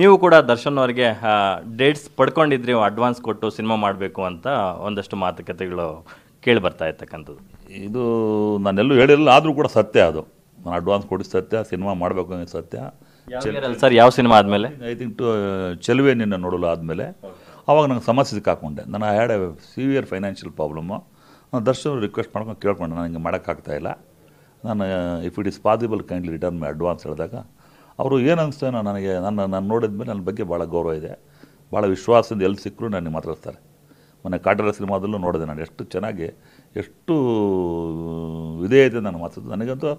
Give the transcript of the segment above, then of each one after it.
ನೀವು ಕೂಡ ದರ್ಶನ್ ಅವರಿಗೆ ಡೇಟ್ಸ್ ಪಡ್ಕೊಂಡಿದ್ರಿ ಅಡ್ವಾನ್ಸ್ ಕೊಟ್ಟು ಸಿನಿಮಾ ಮಾಡಬೇಕು ಅಂತ ಒಂದಷ್ಟು ಮಾತುಕತೆಗಳು ಕೇಳಿ ಬರ್ತಾ ಇರ್ತಕ್ಕಂಥದ್ದು ಇದು ನಾನೆಲ್ಲೂ ಹೇಳಿರಲಿಲ್ಲ ಆದರೂ ಕೂಡ ಸತ್ಯ ಅದು ನಾನು ಅಡ್ವಾನ್ಸ್ ಕೊಡಿ ಸತ್ಯ ಸಿನಿಮಾ ಮಾಡಬೇಕು ಅನ್ನೋದು ಸತ್ಯ ಸರ್ ಯಾವ ಸಿನಿಮಾ ಆದಮೇಲೆ ಐ ತಿಂಕ್ ಟು ಚೆಲುವೆ ನಿನ್ನ ನೋಡಲು ಆದಮೇಲೆ ಅವಾಗ ನಂಗೆ ಸಮಸ್ಯೆ ಸಿಕ್ಕಾಕೊಂಡೆ ನಾನು had a severe financial problem ನಾನು ದರ್ಶನ ರಿಕ್ವೆಸ್ಟ್ ಮಾಡ್ಕೊಂಡು ಕೇಳ್ಕೊಂಡೆ ನಾನು ಹಿಂಗೆ ಮಾಡೋಕ್ಕಾಗ್ತಾಯಿಲ್ಲ ನಾನು if it is possible kindly return my advance ಹೇಳಿದಾಗ ಅವರು ಏನು ಅನ್ನಿಸ್ತೇನೋ ನನಗೆ ನನ್ನ ನಾನು ನೋಡಿದ ಮೇಲೆ ನನ್ನ ಬಗ್ಗೆ ಭಾಳ ಗೌರವ ಇದೆ ಭಾಳ ವಿಶ್ವಾಸದಿಂದ ಎಲ್ಲಿ ಸಿಕ್ಕರೂ ನನಗೆ ಮಾತಾಡ್ತಾರೆ ಮೊನ್ನೆ ಕಾಟರ ಸಿನಿಮಾದಲ್ಲೂ ನೋಡಿದೆ ನಾನು ಎಷ್ಟು ಚೆನ್ನಾಗಿ ಎಷ್ಟು ಇದೇ ಇದೆ ನಾನು ಮಾತಾಡ್ತು ನನಗಂತೂ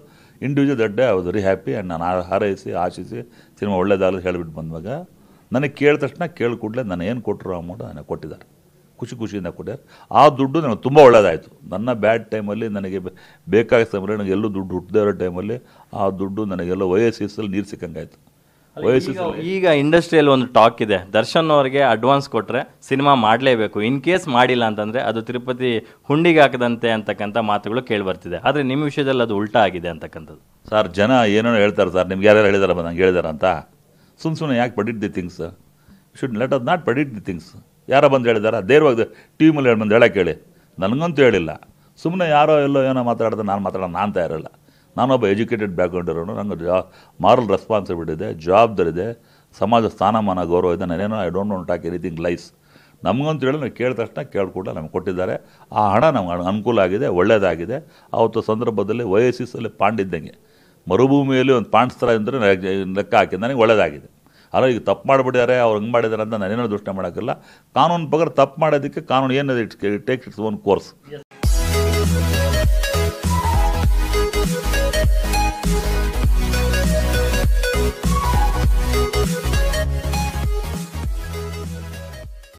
ಇಂಡಿವಿಜುವಲ್ ದಡ್ಡೆ ವಾಸ್ ವೆರಿ ಹ್ಯಾಪಿ ಆ್ಯಂಡ್ ನಾನು ಹಾರೈಸಿ ಆಶಿಸಿ ಸಿನಿಮಾ ಒಳ್ಳೇದಾಗಲಿ ಹೇಳಿಬಿಟ್ಟು ಬಂದಾಗ ನನಗೆ ಕೇಳಿದ ತಕ್ಷಣ ಕೇಳಿ ಕೂಡಲೇ ನಾನು ಏನು ಕೊಟ್ಟರು ಅಮೌಂಟ್ ನನಗೆ ಕೊಟ್ಟಿದ್ದಾರೆ ಖುಷಿ ಖುಷಿಯಿಂದ ಕೊಟ್ಟಿದ್ದಾರೆ ಆ ದುಡ್ಡು ನನಗೆ ತುಂಬ ಒಳ್ಳೆಯದಾಯಿತು ನನ್ನ ಬ್ಯಾಡ್ ಟೈಮಲ್ಲಿ ನನಗೆ ಬೇಕಾದ ಸಮಯ ನನಗೆ ಎಲ್ಲೂ ದುಡ್ಡು ಹುಟ್ಟದೇ ಇರೋ ಟೈಮಲ್ಲಿ ಆ ದುಡ್ಡು ನನಗೆಲ್ಲ ವಯಸ್ಸಿಸಲ್ಲಿ ನೀರು ಸಿಕ್ಕಂಗಾಯಿತು ವಯಸ್ಸಿಸಲ್ಲಿ ಈಗ ಇಂಡಸ್ಟ್ರಿಯಲ್ಲಿ ಒಂದು ಟಾಕ್ ಇದೆ ದರ್ಶನ್ ಅವರಿಗೆ ಅಡ್ವಾನ್ಸ್ ಕೊಟ್ಟರೆ ಸಿನಿಮಾ ಮಾಡಲೇಬೇಕು ಇನ್ ಕೇಸ್ ಮಾಡಿಲ್ಲ ಅಂತಂದರೆ ಅದು ತಿರುಪತಿ ಹುಂಡಿಗೆ ಹಾಕದಂತೆ ಅಂತಕ್ಕಂಥ ಮಾತುಗಳು ಕೇಳಿ ಬರ್ತಿದೆ ಆದರೆ ನಿಮ್ಮ ವಿಷಯದಲ್ಲಿ ಅದು ಉಲ್ಟಾ ಆಗಿದೆ ಅಂತಕ್ಕಂಥದ್ದು ಸರ್ ಜನ ಏನೋ ಹೇಳ್ತಾರೆ ಸರ್ ನಿಮ್ಗೆ ಯಾರ್ಯಾರು ಹೇಳಿದಾರ ನಂಗೆ ಹೇಳಿದಾರ ಅಂತ ಸುಮ್ಮನೆ ಯಾಕೆ put it the things should let us not put it the things ಯಾರೋ ಬಂದು ಹೇಳಿದಾರ ಧೈರ್ಯವಾಗಿ ಟಿ ಹೇಳಿ ಬಂದು ಹೇಳೋಕೆ ಹೇಳಿ ನನಗಂತೂ ಹೇಳಿಲ್ಲ ಸುಮ್ಮನೆ ಯಾರೋ ಎಲ್ಲೋ ಏನೋ ಮಾತಾಡಿದ್ರೆ ನಾನು ಮಾತಾಡೋಣ ನಾನು ತಯಾರಿಲ್ಲ ನಾನೊಬ್ಬ ಎಜುಕೇಟೆಡ್ ಬ್ಯಾಕ್ಗ್ರೌಂಡ್ ಇರೋನು ನನಗೆ ಜಾ ಮಾರಲ್ ರೆಸ್ಪಾನ್ಸಿಬಿಲಿಟಿ ಇದೆ ಜವಾಬ್ದಾರಿದೆ ಸಮಾಜ ಸ್ಥಾನಮಾನ ಗೌರವ ಇದೆ ನಾನೇನೋ I don't want talk anything lies ನಮಗಂತೂ ಹೇಳಿ ನಾವು ಕೇಳಿದ ತಕ್ಷಣ ಕೇಳಿಕೊಡ ನಮಗೆ ಕೊಟ್ಟಿದ್ದಾರೆ ಆ ಹಣ ನಮ್ಗೆ ಅನುಕೂಲ ಆಗಿದೆ ಒಳ್ಳೆಯದಾಗಿದೆ ಆವತ್ತು ಸಂದರ್ಭದಲ್ಲಿ ವಯಸ್ಸಿಸಲ್ಲಿ ಪಾಂಡಿದ್ದಂಗೆ ಮರುಭೂಮಿಯಲ್ಲಿ ಒಂದು ಪಾಂಡ್ ಸ್ಥಳ ಅಂದರೆ ಲೆಕ್ಕ ಹಾಕಿದ ನನಗೆ ಒಳ್ಳೆಯದಾಗಿದೆ ಅಲ್ಲ ಈಗ ತಪ್ಪು ಮಾಡಿಬಿಟ್ಟಿದ್ದಾರೆ ಅವ್ರು ಹಂಗೆ ಮಾಡಿದ್ದಾರೆ ಅಂತ ನಾನೇನೋ ದೃಷ್ಟಿ ಮಾಡೋಕ್ಕಿಲ್ಲ ಕಾನೂನು ಪಗರ್ ತಪ್ಪು ಮಾಡೋದಕ್ಕೆ ಕಾನೂನು ಏನು it's takes its own course